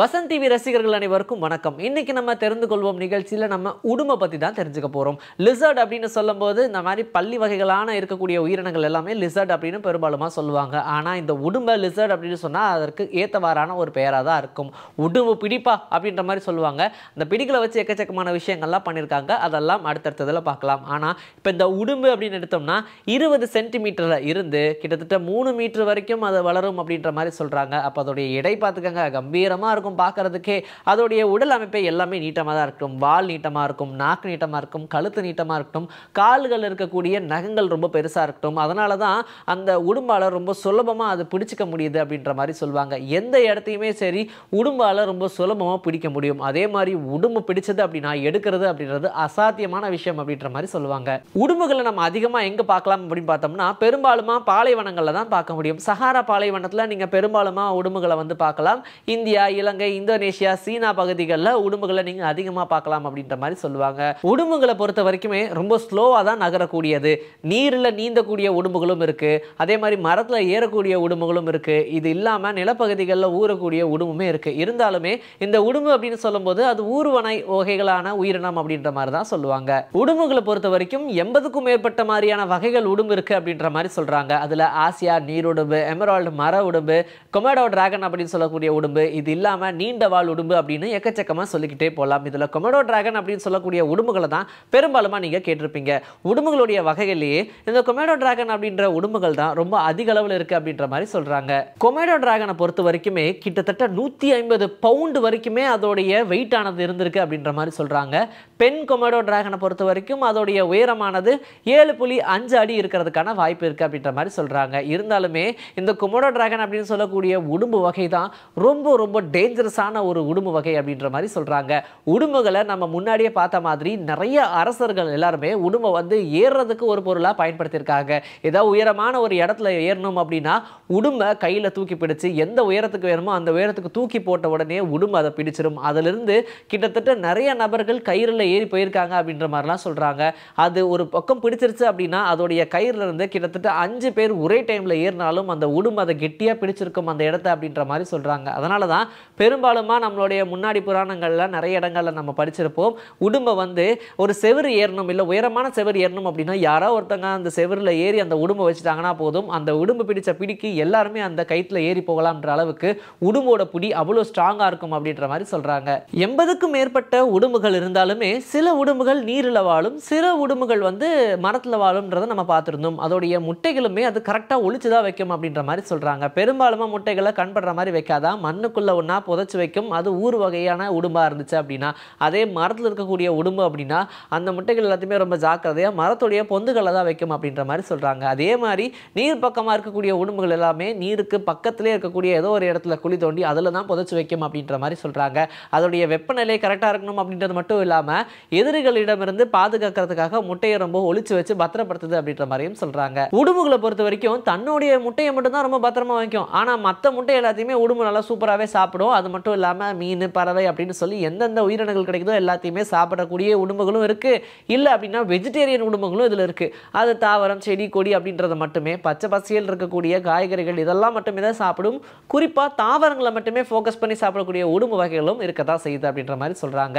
Vasanth TV ரசிகர்கள் அனைவருக்கும் வணக்கம் இன்னைக்கு நம்ம தெரிந்து கொள்வோம் நிகழ்ச்சியில் நம்ம உடுமை பற்றி தான் தெரிஞ்சுக்க போகிறோம் லிசர்ட் அப்படின்னு சொல்லும்போது இந்த மாதிரி பள்ளி வகைகளான இருக்கக்கூடிய உயிரினங்கள் எல்லாமே லிசர்ட் அப்படின்னு பெரும்பாலுமாக சொல்லுவாங்க ஆனால் இந்த உடும்பை லிசர்ட் அப்படின்னு சொன்னால் அதற்கு ஏற்றவாறான ஒரு பெயராக தான் இருக்கும் உடும்பு பிடிப்பா அப்படின்ற மாதிரி சொல்லுவாங்க அந்த பிடிக்கலை வச்சு எக்கச்சக்கமான விஷயங்கள்லாம் பண்ணியிருக்காங்க அதெல்லாம் அடுத்தடுத்ததில் பார்க்கலாம் ஆனால் இப்போ இந்த உடும்பு அப்படின்னு எடுத்தோம்னா இருபது சென்டிமீட்டரில் இருந்து கிட்டத்தட்ட மூணு மீட்டர் வரைக்கும் அது வளரும் அப்படின்ற மாதிரி சொல்கிறாங்க அப்போ அதோடைய இடை பார்த்துக்கங்க கம்பீரமாக இருக்கும் இருக்கும் பார்க்குறதுக்கே அதோடைய உடல் அமைப்பை எல்லாமே நீட்டமாக தான் இருக்கும் வால் நீட்டமாக இருக்கும் நாக்கு நீட்டமாக இருக்கும் கழுத்து நீட்டமாக இருக்கட்டும் கால்கள் இருக்கக்கூடிய நகங்கள் ரொம்ப பெருசாக இருக்கட்டும் அதனால தான் அந்த உடும்பால் ரொம்ப சுலபமாக அது பிடிச்சிக்க முடியுது அப்படின்ற மாதிரி சொல்லுவாங்க எந்த இடத்தையுமே சரி உடும்பால் ரொம்ப சுலபமாக பிடிக்க முடியும் அதே மாதிரி உடும்பு பிடிச்சது அப்படின்னா எடுக்கிறது அப்படின்றது அசாத்தியமான விஷயம் அப்படின்ற மாதிரி சொல்லுவாங்க உடும்புகளை நம்ம அதிகமாக எங்கே பார்க்கலாம் அப்படின்னு பார்த்தோம்னா பெரும்பாலுமா பாலைவனங்களில் தான் பார்க்க முடியும் சஹாரா பாலைவனத்தில் நீங்கள் பெரும்பாலுமா உடும்புகளை வந்து பார்க்கலாம் இந்தியா இலங்கை இலங்கை இந்தோனேஷியா சீனா பகுதிகளில் உடும்புகளை நீங்கள் அதிகமாக பார்க்கலாம் அப்படின்ற மாதிரி சொல்லுவாங்க உடும்புகளை பொறுத்த வரைக்குமே ரொம்ப ஸ்லோவாக தான் நகரக்கூடியது நீரில் நீந்தக்கூடிய உடும்புகளும் இருக்குது அதே மாதிரி மரத்தில் ஏறக்கூடிய உடும்புகளும் இருக்குது இது இல்லாமல் நிலப்பகுதிகளில் ஊறக்கூடிய உடும்புமே இருக்குது இருந்தாலுமே இந்த உடும்பு அப்படின்னு சொல்லும்போது அது ஊர்வனை வகைகளான உயிரினம் அப்படின்ற மாதிரி தான் சொல்லுவாங்க உடும்புகளை பொறுத்த வரைக்கும் எண்பதுக்கும் மேற்பட்ட மாதிரியான வகைகள் உடும்பு இருக்குது அப்படின்ற மாதிரி சொல்கிறாங்க அதில் ஆசியா நீர் உடும்பு எமரால்டு மர உடும்பு கொமேடோ டிராகன் அப்படின்னு சொல்லக்கூடிய உடும்பு இது இல்லாமல் இல்லாமல் நீண்ட வாழ் உடும்பு அப்படின்னு எக்கச்சக்கமாக சொல்லிக்கிட்டே போகலாம் இதில் கொமடோ ட்ராகன் அப்படின்னு சொல்லக்கூடிய உடும்புகளை தான் பெரும்பாலுமாக நீங்கள் கேட்டிருப்பீங்க உடும்புகளுடைய வகையிலேயே இந்த கொமேடோ ட்ராகன் அப்படின்ற உடும்புகள் தான் ரொம்ப அதிக அளவில் இருக்குது அப்படின்ற மாதிரி சொல்கிறாங்க கொமேடோ ட்ராகனை பொறுத்த வரைக்குமே கிட்டத்தட்ட நூற்றி ஐம்பது பவுண்டு வரைக்குமே அதோடைய வெயிட் ஆனது இருந்திருக்கு அப்படின்ற மாதிரி சொல்கிறாங்க பெண் கொமேடோ ட்ராகனை பொறுத்த வரைக்கும் அதோடைய உயரமானது ஏழு புள்ளி அஞ்சு அடி இருக்கிறதுக்கான வாய்ப்பு இருக்குது அப்படின்ற மாதிரி சொல்கிறாங்க இருந்தாலுமே இந்த கொமோடோ ட்ராகன் அப்படின்னு சொல்லக்கூடிய உடும்பு வகை தான் ரொம்ப ரொம்ப டேஞ்சர் டேஞ்சரஸான ஒரு உடும்பு வகை அப்படின்ற மாதிரி சொல்கிறாங்க உடும்புகளை நம்ம முன்னாடியே பார்த்த மாதிரி நிறைய அரசர்கள் எல்லாருமே உடும்பை வந்து ஏறுறதுக்கு ஒரு பொருளாக பயன்படுத்தியிருக்காங்க ஏதாவது உயரமான ஒரு இடத்துல ஏறணும் அப்படின்னா உடும்பை கையில் தூக்கி பிடிச்சி எந்த உயரத்துக்கு வேணுமோ அந்த உயரத்துக்கு தூக்கி போட்ட உடனே உடும்பு அதை பிடிச்சிடும் அதிலிருந்து கிட்டத்தட்ட நிறைய நபர்கள் கயிறில் ஏறி போயிருக்காங்க அப்படின்ற மாதிரிலாம் சொல்கிறாங்க அது ஒரு பக்கம் பிடிச்சிருச்சு அப்படின்னா அதோடைய கயிறில் இருந்து கிட்டத்தட்ட அஞ்சு பேர் ஒரே டைமில் ஏறினாலும் அந்த உடும்பு அதை கெட்டியாக பிடிச்சிருக்கும் அந்த இடத்த அப்படின்ற மாதிரி சொல்கிறாங்க அதனால தான் பெரும்பாலுமா நம்மளுடைய முன்னாடி புராணங்களில் நிறைய இடங்களில் நம்ம படிச்சிருப்போம் உடும்பை வந்து ஒரு செவரு ஏறணும் இல்லை உயரமான செவரு ஏறணும் அப்படின்னா யாரோ ஒருத்தங்க அந்த செவரில் ஏறி அந்த உடும்பை வச்சுட்டாங்கன்னா போதும் அந்த உடும்பு பிடிச்ச பிடிக்கு எல்லாருமே அந்த கயிற்றில் ஏறி போகலாம்ன்ற அளவுக்கு உடும்போட பிடி அவ்வளோ ஸ்ட்ராங்காக இருக்கும் அப்படின்ற மாதிரி சொல்கிறாங்க எண்பதுக்கும் மேற்பட்ட உடும்புகள் இருந்தாலுமே சில உடும்புகள் நீரில் வாழும் சில உடும்புகள் வந்து மரத்தில் வாழும்ன்றதை நம்ம பார்த்துருந்தோம் அதோடைய முட்டைகளுமே அது கரெக்டாக ஒழிச்சுதான் தான் வைக்கும் அப்படின்ற மாதிரி சொல்கிறாங்க பெரும்பாலுமா முட்டைகளை கண்படுற மாதிரி வைக்காதான் மண்ணுக்குள்ளே ஒன்றா புதைச்சி வைக்கும் அது ஊர் வகையான உடும்பாக இருந்துச்சு அப்படின்னா அதே மரத்தில் இருக்கக்கூடிய உடும்பு அப்படின்னா அந்த முட்டைகள் எல்லாத்தையுமே ரொம்ப ஜாக்கிரதையாக மரத்துடைய பொந்துகளை தான் வைக்கும் அப்படின்ற மாதிரி சொல்கிறாங்க அதே மாதிரி நீர் பக்கமாக இருக்கக்கூடிய உடும்புகள் எல்லாமே நீருக்கு பக்கத்திலே இருக்கக்கூடிய ஏதோ ஒரு இடத்துல குழி தோண்டி அதில் தான் புதைச்சி வைக்கும் அப்படின்ற மாதிரி சொல்கிறாங்க அதோடைய வெப்பநிலை கரெக்டாக இருக்கணும் அப்படின்றது மட்டும் இல்லாமல் எதிரிகளிடமிருந்து பாதுகாக்கிறதுக்காக முட்டையை ரொம்ப ஒழிச்சு வச்சு பத்திரப்படுத்துது அப்படின்ற மாதிரியும் சொல்கிறாங்க உடும்புகளை பொறுத்த வரைக்கும் தன்னுடைய முட்டையை மட்டும்தான் ரொம்ப பத்திரமா வைக்கும் ஆனால் மற்ற முட்டை எல்லாத்தையுமே உடும்பு நல்லா சூப்பராகவே சாப்பிடும் அது மட்டும் இல்லாமல் மீன் பறவை அப்படின்னு சொல்லி எந்தெந்த உயிரினங்கள் கிடைக்குதோ எல்லாத்தையுமே சாப்பிடக்கூடிய உடம்புகளும் இருக்குது இல்லை அப்படின்னா வெஜிடேரியன் உடம்புகளும் இதில் இருக்குது அது தாவரம் செடி கொடி அப்படின்றத மட்டுமே பச்சை பசியல் இருக்கக்கூடிய காய்கறிகள் இதெல்லாம் மட்டுமே தான் சாப்பிடும் குறிப்பாக தாவரங்களை மட்டுமே ஃபோக்கஸ் பண்ணி சாப்பிடக்கூடிய உடும்பு வகைகளும் இருக்க தான் செய்யுது அப்படின்ற மாதிரி சொல்கிறாங்க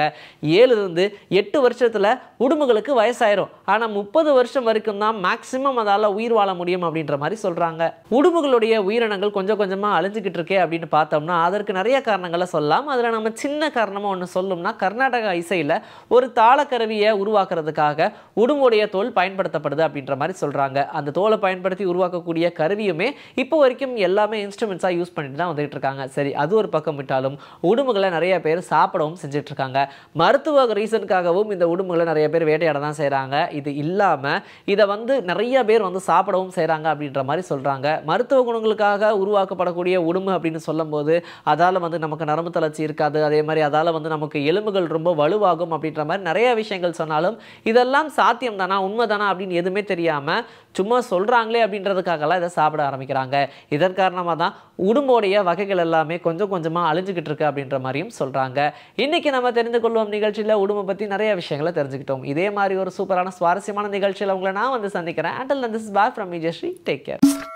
ஏழுலேருந்து எட்டு வருஷத்தில் உடும்புகளுக்கு வயசாயிரும் ஆனால் முப்பது வருஷம் வரைக்கும் தான் மேக்சிமம் அதால் உயிர் வாழ முடியும் அப்படின்ற மாதிரி சொல்கிறாங்க உடம்புகளுடைய உயிரினங்கள் கொஞ்சம் கொஞ்சமாக அழிஞ்சிக்கிட்டு இருக்கே அப்படின்னு பார்த்தோம்னா அதற்கு நிறைய காரணங்களை சொல்லலாம் அதில் நம்ம சின்ன காரணமாக ஒன்று சொல்லணும்னா கர்நாடகா இசையில் ஒரு தாளக்கருவியை உருவாக்குறதுக்காக உடுமுடைய தோல் பயன்படுத்தப்படுது அப்படின்ற மாதிரி சொல்கிறாங்க அந்த தோலை பயன்படுத்தி உருவாக்கக்கூடிய கருவியுமே இப்போ வரைக்கும் எல்லாமே இன்ஸ்ட்ருமெண்ட்ஸாக யூஸ் பண்ணிட்டு தான் வந்துகிட்டு இருக்காங்க சரி அது ஒரு பக்கம் விட்டாலும் உடும்புகளை நிறைய பேர் சாப்பிடவும் செஞ்சிட்ருக்காங்க மருத்துவ ரீசனுக்காகவும் இந்த உடும்புகளை நிறைய பேர் வேட்டையாட தான் செய்கிறாங்க இது இல்லாமல் இதை வந்து நிறைய பேர் வந்து சாப்பிடவும் செய்கிறாங்க அப்படின்ற மாதிரி சொல்கிறாங்க மருத்துவ குணங்களுக்காக உருவாக்கப்படக்கூடிய உடும்பு அப்படின்னு சொல்லும்போது அதால் வந்து வந்து நமக்கு நரம்பு தளர்ச்சி இருக்காது அதே மாதிரி அதால் வந்து நமக்கு எலும்புகள் ரொம்ப வலுவாகும் அப்படின்ற மாதிரி நிறைய விஷயங்கள் சொன்னாலும் இதெல்லாம் சாத்தியம் தானா உண்மை தானா அப்படின்னு எதுவுமே தெரியாமல் சும்மா சொல்கிறாங்களே அப்படின்றதுக்காகலாம் இதை சாப்பிட ஆரம்பிக்கிறாங்க இதன் காரணமாக தான் உடும்போடைய வகைகள் எல்லாமே கொஞ்சம் கொஞ்சமாக அழிஞ்சுக்கிட்டு இருக்கு அப்படின்ற மாதிரியும் சொல்கிறாங்க இன்றைக்கி நம்ம தெரிந்து கொள்வோம் நிகழ்ச்சியில் உடும்பை பற்றி நிறைய விஷயங்களை தெரிஞ்சுக்கிட்டோம் இதே மாதிரி ஒரு சூப்பரான சுவாரஸ்யமான நிகழ்ச்சியில் உங்களை நான் வந்து சந்திக்கிறேன் until this bye from Vijayashree take care